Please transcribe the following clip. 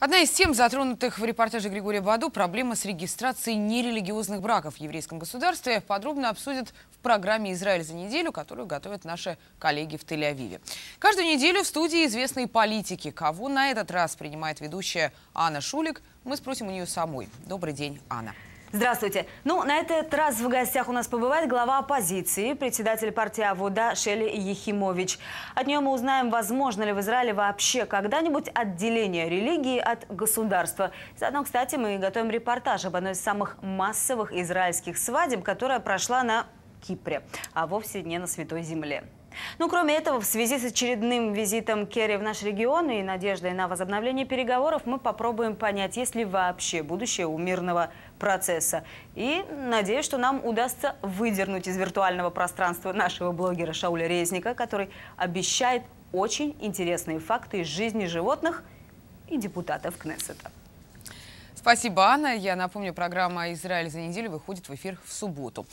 Одна из тем, затронутых в репортаже Григория Баду, проблема с регистрацией нерелигиозных браков в еврейском государстве, подробно обсудят в программе «Израиль за неделю», которую готовят наши коллеги в Тель-Авиве. Каждую неделю в студии известные политики. Кого на этот раз принимает ведущая Анна Шулик, мы спросим у нее самой. Добрый день, Анна. Здравствуйте. Ну, на этот раз в гостях у нас побывает глава оппозиции, председатель партии Авода Шелли Ехимович. От нее мы узнаем, возможно ли в Израиле вообще когда-нибудь отделение религии от государства. Заодно, кстати, мы готовим репортаж об одной из самых массовых израильских свадеб, которая прошла на Кипре, а вовсе не на Святой Земле. Ну, кроме этого, в связи с очередным визитом Керри в наш регион и надеждой на возобновление переговоров, мы попробуем понять, есть ли вообще будущее у мирного процесса. И надеюсь, что нам удастся выдернуть из виртуального пространства нашего блогера Шауля Резника, который обещает очень интересные факты из жизни животных и депутатов Кнессета. Спасибо, Анна. Я напомню, программа «Израиль за неделю» выходит в эфир в субботу.